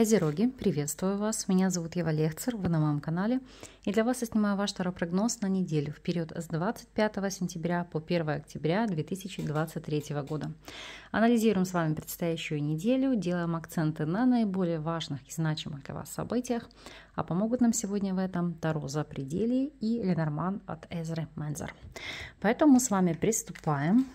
Козероги, приветствую вас. Меня зовут Ева Лехцер, вы на моем канале. И для вас я снимаю ваш таропрогноз на неделю в период с 25 сентября по 1 октября 2023 года. Анализируем с вами предстоящую неделю, делаем акценты на наиболее важных и значимых для вас событиях. А помогут нам сегодня в этом Таро за пределы и Ленорман от Эзры Мензер. Поэтому мы с вами приступаем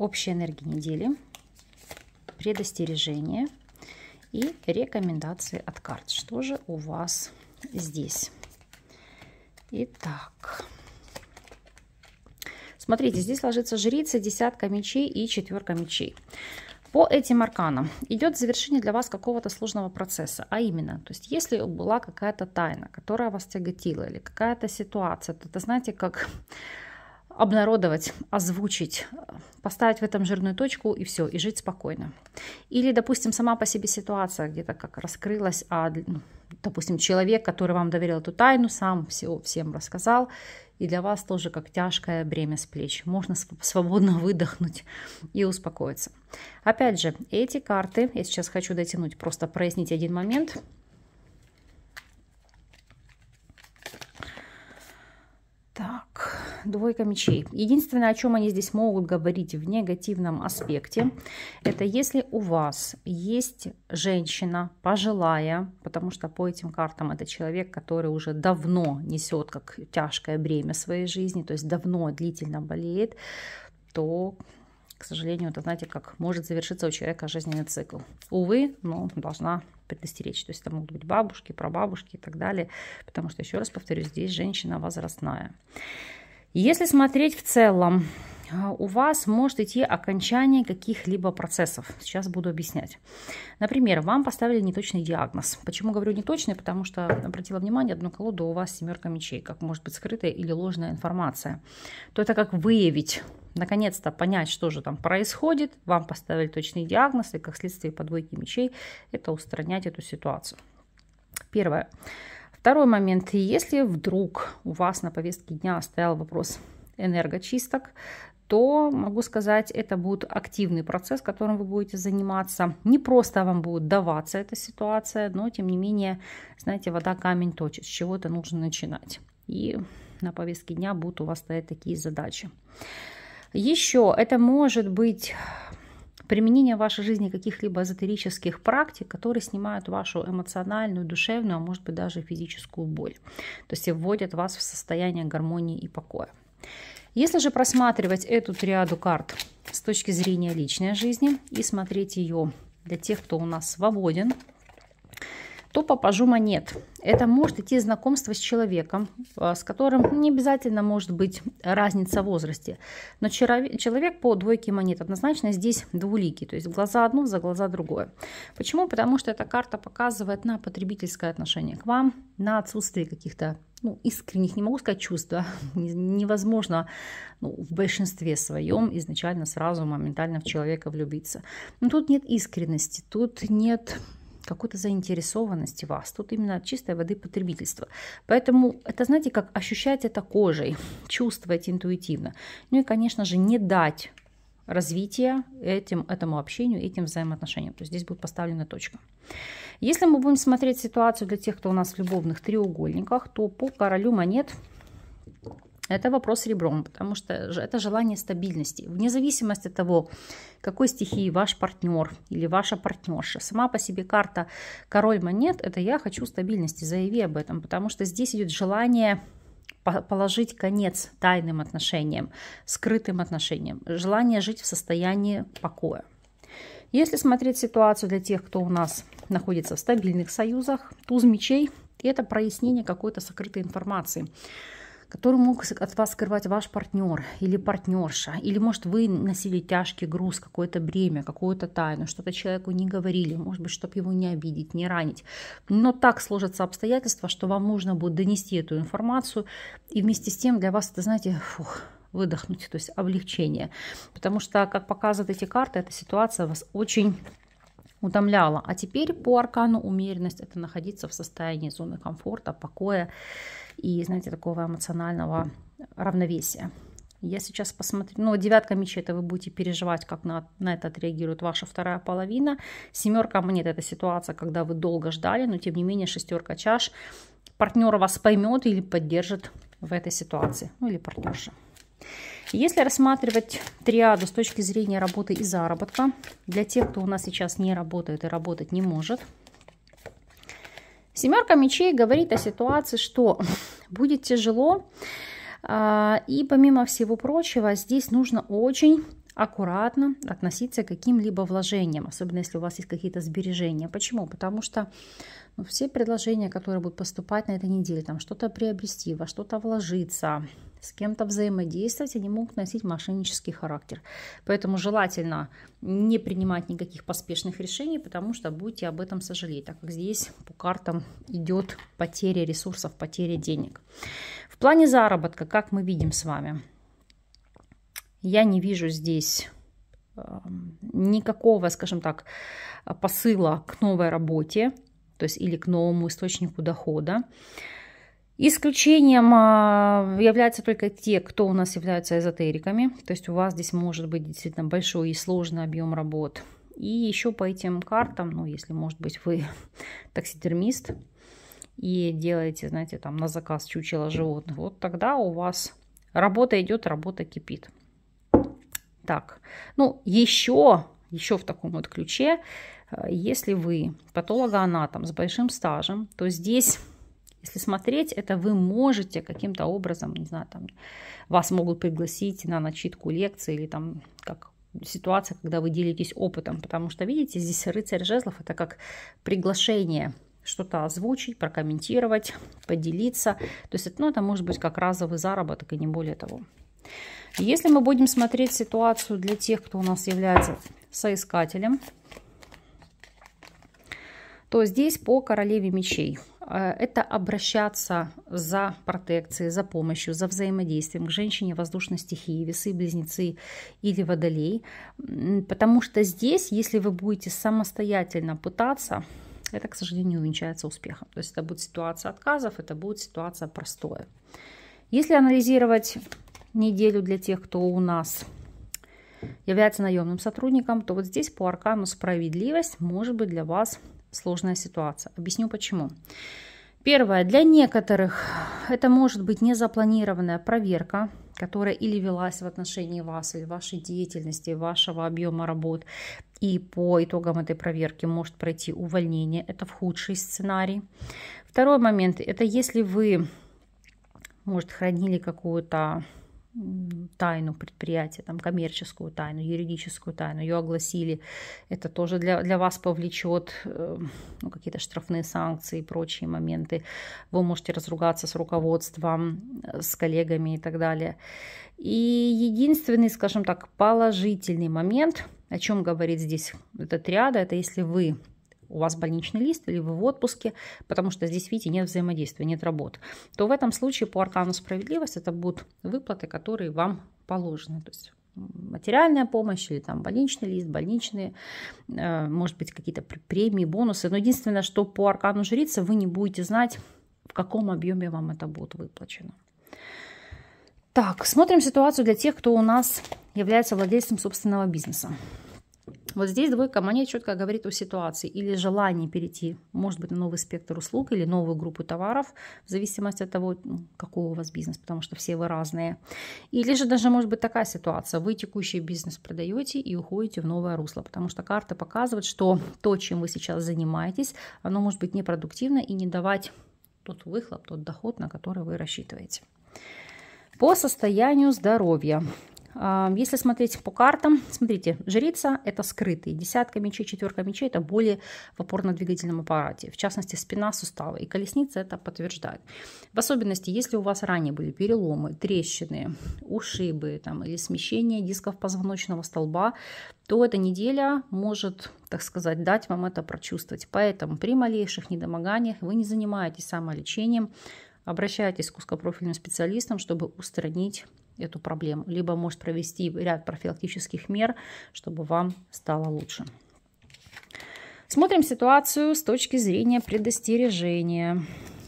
общая энергия недели, предостережение и рекомендации от карт. Что же у вас здесь? Итак, смотрите, здесь ложится жрица, десятка мечей и четверка мечей. По этим арканам идет завершение для вас какого-то сложного процесса, а именно, то есть если была какая-то тайна, которая вас тяготила, или какая-то ситуация, то это знаете, как обнародовать, озвучить, поставить в этом жирную точку и все, и жить спокойно. Или, допустим, сама по себе ситуация где-то как раскрылась, а, ну, допустим, человек, который вам доверил эту тайну, сам все, всем рассказал, и для вас тоже как тяжкое бремя с плеч. Можно свободно выдохнуть и успокоиться. Опять же, эти карты, я сейчас хочу дотянуть, просто прояснить один момент – двойка мечей. Единственное, о чем они здесь могут говорить в негативном аспекте, это если у вас есть женщина пожилая, потому что по этим картам это человек, который уже давно несет как тяжкое бремя своей жизни, то есть давно длительно болеет, то к сожалению, это, знаете, как может завершиться у человека жизненный цикл. Увы, но должна предостеречь. То есть это могут быть бабушки, прабабушки и так далее. Потому что, еще раз повторю, здесь женщина возрастная. Если смотреть в целом, а, у вас может идти окончание каких-либо процессов. Сейчас буду объяснять. Например, вам поставили неточный диагноз. Почему говорю неточный? Потому что обратила внимание, одну колоду у вас семерка мечей, как может быть скрытая или ложная информация. То это как выявить, наконец-то понять, что же там происходит. Вам поставили точный диагноз, и как следствие подвойки мечей это устранять эту ситуацию. Первое. Второй момент. Если вдруг у вас на повестке дня стоял вопрос энергочисток, то могу сказать, это будет активный процесс, которым вы будете заниматься. Не просто вам будет даваться эта ситуация, но тем не менее, знаете, вода камень точит, с чего-то нужно начинать. И на повестке дня будут у вас стоять такие задачи. Еще это может быть применение в вашей жизни каких-либо эзотерических практик, которые снимают вашу эмоциональную, душевную, а может быть даже физическую боль. То есть вводят вас в состояние гармонии и покоя. Если же просматривать эту триаду карт с точки зрения личной жизни и смотреть ее для тех, кто у нас свободен, то попажу монет. Это может идти знакомство с человеком, э, с которым не обязательно может быть разница в возрасте. Но человек по двойке монет однозначно здесь двулики, то есть глаза одно, за глаза другое. Почему? Потому что эта карта показывает на потребительское отношение к вам, на отсутствие каких-то ну, искренних, не могу сказать, чувств, да, невозможно ну, в большинстве своем изначально сразу моментально в человека влюбиться. Но тут нет искренности, тут нет какой-то заинтересованности вас. Тут именно от чистой воды потребительство. Поэтому это, знаете, как ощущать это кожей, чувствовать интуитивно. Ну и, конечно же, не дать развития этим, этому общению, этим взаимоотношениям. То есть здесь будет поставлена точка. Если мы будем смотреть ситуацию для тех, кто у нас в любовных треугольниках, то по королю монет – это вопрос ребром, потому что это желание стабильности. Вне зависимости от того, какой стихии ваш партнер или ваша партнерша. Сама по себе карта король монет – это я хочу стабильности, заяви об этом, потому что здесь идет желание положить конец тайным отношениям, скрытым отношениям, желание жить в состоянии покоя. Если смотреть ситуацию для тех, кто у нас находится в стабильных союзах, туз мечей – это прояснение какой-то сокрытой информации – который мог от вас скрывать ваш партнер или партнерша, или, может, вы носили тяжкий груз, какое-то бремя, какую-то тайну, что-то человеку не говорили, может быть, чтобы его не обидеть, не ранить. Но так сложатся обстоятельства, что вам нужно будет донести эту информацию, и вместе с тем для вас это, знаете, фух, выдохнуть, то есть облегчение. Потому что, как показывают эти карты, эта ситуация вас очень утомляла. А теперь по аркану умеренность – это находиться в состоянии зоны комфорта, покоя, и, знаете, такого эмоционального равновесия. Я сейчас посмотрю. Ну, девятка мечей, это вы будете переживать, как на, на это отреагирует ваша вторая половина. Семерка монет, ну, это ситуация, когда вы долго ждали, но тем не менее шестерка чаш. Партнер вас поймет или поддержит в этой ситуации. Ну, или партнерша. Если рассматривать триаду с точки зрения работы и заработка, для тех, кто у нас сейчас не работает и работать не может – Семерка мечей говорит о ситуации, что будет тяжело. А, и помимо всего прочего, здесь нужно очень аккуратно относиться к каким-либо вложениям, особенно если у вас есть какие-то сбережения. Почему? Потому что ну, все предложения, которые будут поступать на этой неделе, там что-то приобрести, во что-то вложиться, с кем-то взаимодействовать, они могут носить мошеннический характер. Поэтому желательно не принимать никаких поспешных решений, потому что будете об этом сожалеть, так как здесь по картам идет потеря ресурсов, потеря денег. В плане заработка, как мы видим с вами, я не вижу здесь эм, никакого, скажем так, посыла к новой работе, то есть или к новому источнику дохода. Исключением а, являются только те, кто у нас являются эзотериками. То есть у вас здесь может быть действительно большой и сложный объем работ. И еще по этим картам, ну, если, может быть, вы таксидермист и делаете, знаете, там на заказ чучело животных, вот тогда у вас работа идет, работа кипит. Так, ну, еще, еще в таком вот ключе, э, если вы патолога-анатом с большим стажем, то здесь если смотреть, это вы можете каким-то образом, не знаю, там, вас могут пригласить на начитку лекции или там как ситуация, когда вы делитесь опытом, потому что, видите, здесь рыцарь жезлов – это как приглашение что-то озвучить, прокомментировать, поделиться. То есть ну, это может быть как разовый заработок и не более того. Если мы будем смотреть ситуацию для тех, кто у нас является соискателем, то здесь по королеве мечей – Э, это обращаться за протекцией, за помощью, за взаимодействием к женщине воздушной стихии, весы, близнецы или водолей. Потому что здесь, если вы будете самостоятельно пытаться, это, к сожалению, не увенчается успехом. То есть это будет ситуация отказов, это будет ситуация простое. Если анализировать неделю для тех, кто у нас является наемным сотрудником, то вот здесь по аркану справедливость может быть для вас сложная ситуация. Объясню почему. Первое. Для некоторых это может быть незапланированная проверка, которая или велась в отношении вас, или вашей деятельности, вашего объема работ, и по итогам этой проверки может пройти увольнение. Это в худший сценарий. Второй момент – это если вы, может, хранили какую-то тайну предприятия, там, коммерческую тайну, юридическую тайну, ее огласили, это тоже для, для вас повлечет э, ну, какие-то штрафные санкции и прочие моменты. Вы можете разругаться с руководством, э, с коллегами и так далее. И единственный, скажем так, положительный момент, о чем говорит здесь этот ряд, это если вы у вас больничный лист или вы в отпуске, потому что здесь, видите, нет взаимодействия, нет работ, то в этом случае по аркану справедливость это будут выплаты, которые вам положены. То есть материальная помощь или там больничный лист, больничные, э, может быть, какие-то премии, бонусы. Но единственное, что по аркану жрица вы не будете знать, в каком объеме вам это будет выплачено. Так, смотрим ситуацию для тех, кто у нас является владельцем собственного бизнеса. Вот здесь двойка монет четко говорит о ситуации или желании перейти, может быть, на новый спектр услуг или новую группу товаров, в зависимости от того, какой у вас бизнес, потому что все вы разные. Или же даже может быть такая ситуация, вы текущий бизнес продаете и уходите в новое русло, потому что карта показывает, что то, чем вы сейчас занимаетесь, оно может быть непродуктивно и не давать тот выхлоп, тот доход, на который вы рассчитываете. По состоянию здоровья. Если смотреть по картам, смотрите, жрица – это скрытые. Десятка мечей, четверка мечей – это боли в опорно-двигательном аппарате. В частности, спина, суставы. И колесница это подтверждает. В особенности, если у вас ранее были переломы, трещины, ушибы там, или смещение дисков позвоночного столба, то эта неделя может, так сказать, дать вам это прочувствовать. Поэтому при малейших недомоганиях вы не занимаетесь самолечением, обращайтесь к узкопрофильным специалистам, чтобы устранить эту проблему, либо может провести ряд профилактических мер, чтобы вам стало лучше. Смотрим ситуацию с точки зрения предостережения.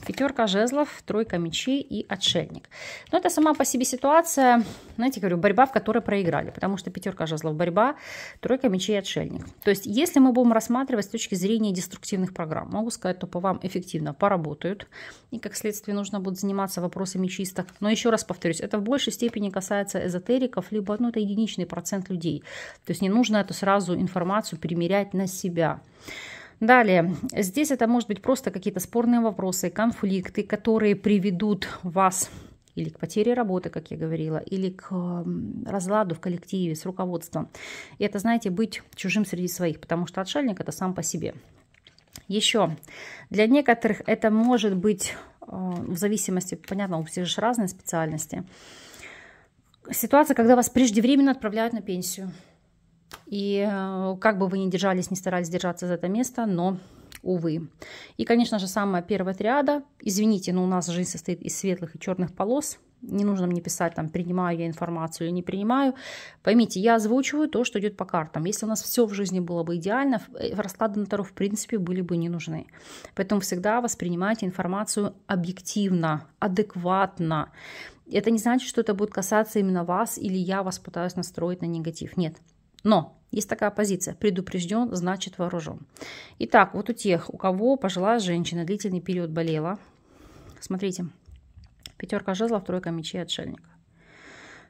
Пятерка жезлов, тройка мечей и отшельник. Но это сама по себе ситуация, знаете, говорю, борьба, в которой проиграли, потому что пятерка жезлов – борьба, тройка мечей и отшельник. То есть если мы будем рассматривать с точки зрения деструктивных программ, могу сказать, то по вам эффективно поработают, и как следствие нужно будет заниматься вопросами чисток. Но еще раз повторюсь, это в большей степени касается эзотериков, либо ну, это единичный процент людей. То есть не нужно эту сразу информацию примерять на себя. Далее, здесь это может быть просто какие-то спорные вопросы, конфликты, которые приведут вас или к потере работы, как я говорила, или к разладу в коллективе с руководством. И это, знаете, быть чужим среди своих, потому что отшельник это сам по себе. Еще для некоторых это может быть э, в зависимости, понятно, у всех же разные специальности. Ситуация, когда вас преждевременно отправляют на пенсию. И э, как бы вы ни держались, не старались держаться за это место, но увы. И, конечно же, самая первая триада. Извините, но у нас жизнь состоит из светлых и черных полос. Не нужно мне писать, там, принимаю я информацию или не принимаю. Поймите, я озвучиваю то, что идет по картам. Если у нас все в жизни было бы идеально, э, расклады на Таро, в принципе, были бы не нужны. Поэтому всегда воспринимайте информацию объективно, адекватно. Это не значит, что это будет касаться именно вас или я вас пытаюсь настроить на негатив. Нет. Но есть такая позиция. Предупрежден, значит вооружен. Итак, вот у тех, у кого пожилая женщина длительный период болела. Смотрите. Пятерка жезлов, тройка мечей, отшельника.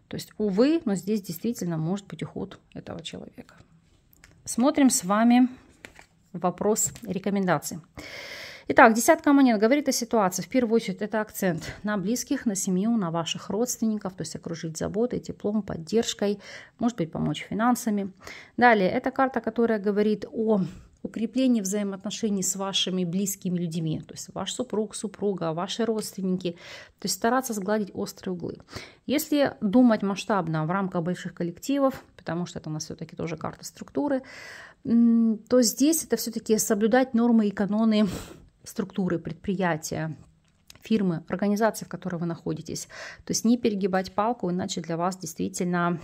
То есть, увы, но здесь действительно может быть уход этого человека. Смотрим с вами вопрос рекомендаций. Итак, десятка монет говорит о ситуации. В первую очередь это акцент на близких, на семью, на ваших родственников, то есть окружить заботой, теплом, поддержкой, может быть, помочь финансами. Далее, это карта, которая говорит о укреплении взаимоотношений с вашими близкими людьми, то есть ваш супруг, супруга, ваши родственники, то есть стараться сгладить острые углы. Если думать масштабно в рамках больших коллективов, потому что это у нас все-таки тоже карта структуры, то здесь это все-таки соблюдать нормы и каноны структуры предприятия, фирмы, организации, в которой вы находитесь. То есть не перегибать палку, иначе для вас действительно,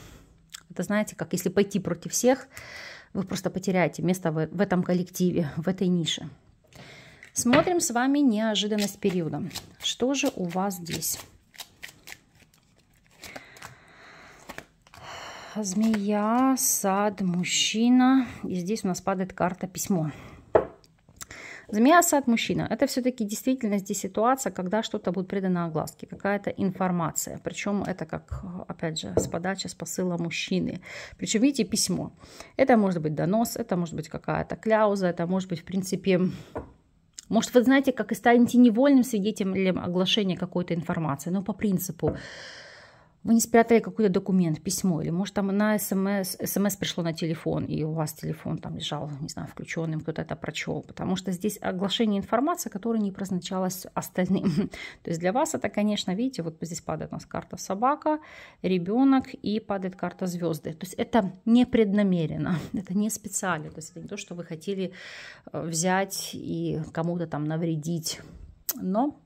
это знаете, как если пойти против всех, вы просто потеряете место в, этом коллективе, в этой нише. Смотрим с вами неожиданность периода. Что же у вас здесь? Змея, сад, мужчина. И здесь у нас падает карта письмо. Письмо. Змея сад мужчина. Это все-таки действительно здесь ситуация, когда что-то будет предано огласке, какая-то информация. Причем это как, опять же, с подачи, с посыла мужчины. Причем, видите, письмо. Это может быть донос, это может быть какая-то кляуза, это может быть, в принципе, может, вы знаете, как и станете невольным свидетелем оглашения какой-то информации, но по принципу вы не спрятали какой-то документ, письмо, или может там на смс, смс пришло на телефон, и у вас телефон там лежал, не знаю, включенным, кто-то это прочел, потому что здесь оглашение информации, которая не прозначалась остальным. То есть для вас это, конечно, видите, вот здесь падает у нас карта собака, ребенок и падает карта звезды. То есть это не преднамеренно, это не специально, то есть это не то, что вы хотели э, взять и кому-то там навредить, но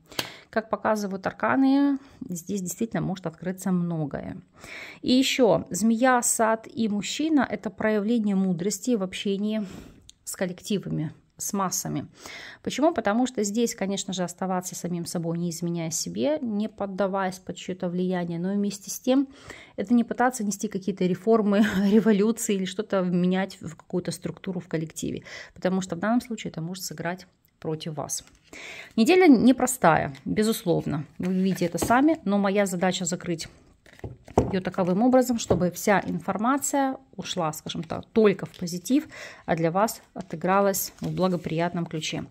как показывают арканы, здесь действительно может открыться многое. И еще, змея, сад и мужчина – это проявление мудрости в общении с коллективами, с массами. Почему? Потому что здесь, конечно же, оставаться самим собой, не изменяя себе, не поддаваясь под чье-то влияние, но вместе с тем это не пытаться нести какие-то реформы, революции или что-то менять в какую-то структуру в коллективе, потому что в данном случае это может сыграть против вас. Неделя непростая, безусловно. Вы видите это сами, но моя задача закрыть ее таковым образом, чтобы вся информация ушла, скажем так, только в позитив, а для вас отыгралась в благоприятном ключе.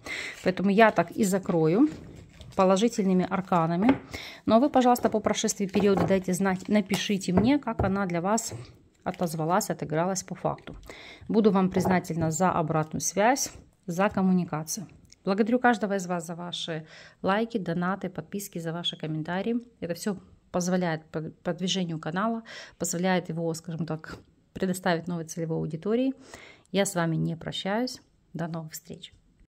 Поэтому я так и закрою положительными арканами. Но вы, пожалуйста, по прошествии периода дайте знать, напишите мне, как она для вас отозвалась, отыгралась по факту. Буду вам признательна за обратную связь, за коммуникацию. Благодарю каждого из вас за ваши лайки, донаты, подписки, за ваши комментарии. Это все позволяет продвижению канала, позволяет его, скажем так, предоставить новой целевой аудитории. Я с вами не прощаюсь. До новых встреч!